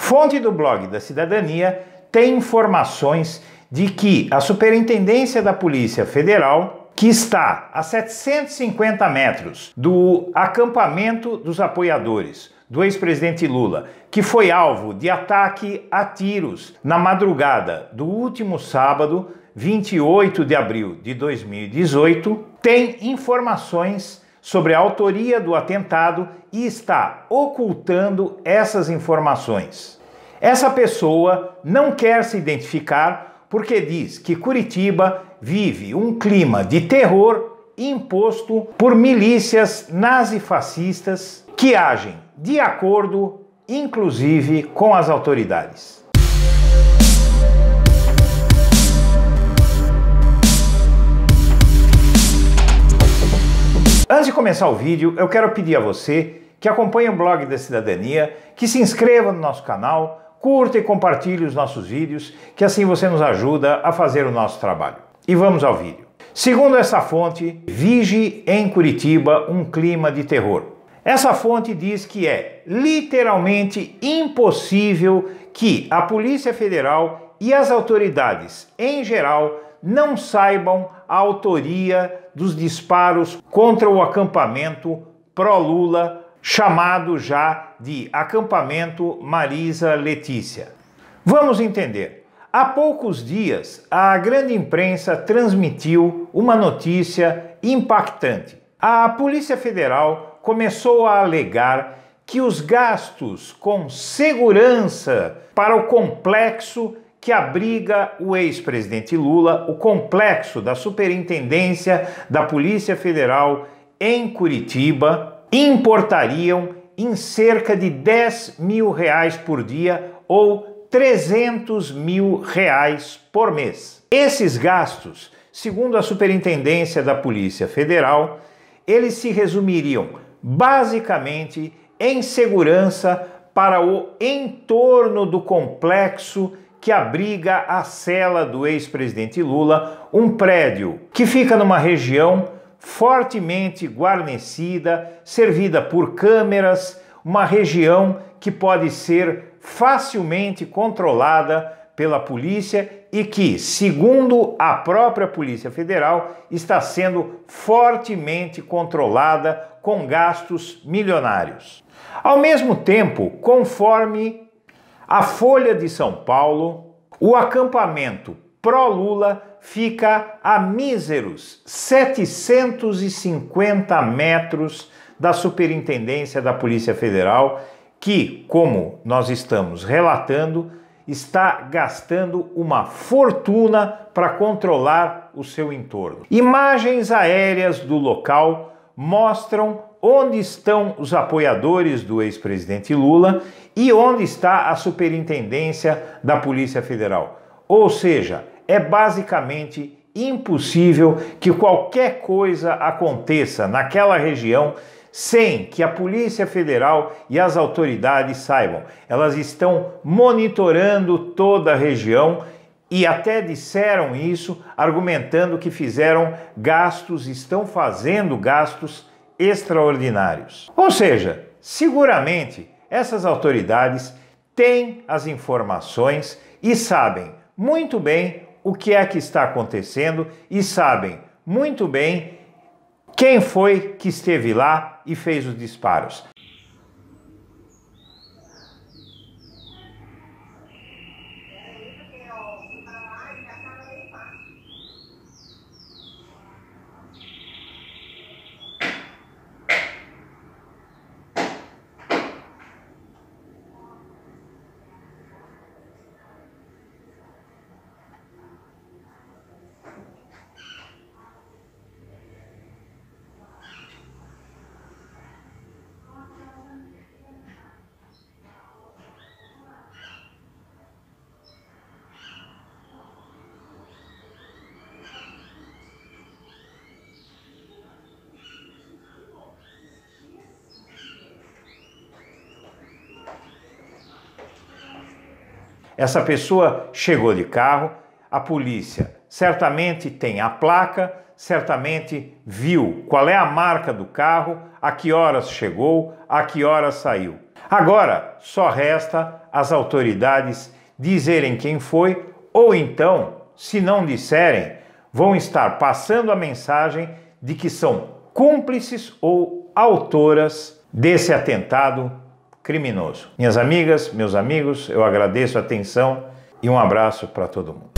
Fonte do blog da Cidadania tem informações de que a Superintendência da Polícia Federal, que está a 750 metros do acampamento dos apoiadores do ex-presidente Lula, que foi alvo de ataque a tiros na madrugada do último sábado, 28 de abril de 2018, tem informações sobre a autoria do atentado e está ocultando essas informações. Essa pessoa não quer se identificar porque diz que Curitiba vive um clima de terror imposto por milícias nazifascistas que agem de acordo, inclusive, com as autoridades. Antes de começar o vídeo, eu quero pedir a você que acompanhe o blog da Cidadania, que se inscreva no nosso canal, curta e compartilhe os nossos vídeos, que assim você nos ajuda a fazer o nosso trabalho. E vamos ao vídeo. Segundo essa fonte, vige em Curitiba um clima de terror. Essa fonte diz que é literalmente impossível que a Polícia Federal e as autoridades em geral não saibam a autoria dos disparos contra o acampamento pró-Lula, chamado já de Acampamento Marisa Letícia. Vamos entender. Há poucos dias, a grande imprensa transmitiu uma notícia impactante. A Polícia Federal começou a alegar que os gastos com segurança para o complexo que abriga o ex-presidente Lula, o complexo da Superintendência da Polícia Federal em Curitiba, importariam em cerca de 10 mil reais por dia ou 300 mil reais por mês. Esses gastos, segundo a Superintendência da Polícia Federal, eles se resumiriam basicamente em segurança para o entorno do complexo que abriga a cela do ex-presidente Lula, um prédio que fica numa região fortemente guarnecida, servida por câmeras, uma região que pode ser facilmente controlada pela polícia e que, segundo a própria Polícia Federal, está sendo fortemente controlada com gastos milionários. Ao mesmo tempo, conforme a Folha de São Paulo, o acampamento pró-Lula fica a míseros 750 metros da Superintendência da Polícia Federal, que, como nós estamos relatando, está gastando uma fortuna para controlar o seu entorno. Imagens aéreas do local mostram onde estão os apoiadores do ex-presidente Lula e onde está a superintendência da Polícia Federal. Ou seja, é basicamente impossível que qualquer coisa aconteça naquela região sem que a Polícia Federal e as autoridades saibam. Elas estão monitorando toda a região e até disseram isso, argumentando que fizeram gastos, estão fazendo gastos extraordinários. Ou seja, seguramente essas autoridades têm as informações e sabem muito bem o que é que está acontecendo e sabem muito bem quem foi que esteve lá e fez os disparos. Essa pessoa chegou de carro, a polícia certamente tem a placa, certamente viu qual é a marca do carro, a que horas chegou, a que horas saiu. Agora só resta as autoridades dizerem quem foi ou então, se não disserem, vão estar passando a mensagem de que são cúmplices ou autoras desse atentado criminoso. Minhas amigas, meus amigos, eu agradeço a atenção e um abraço para todo mundo.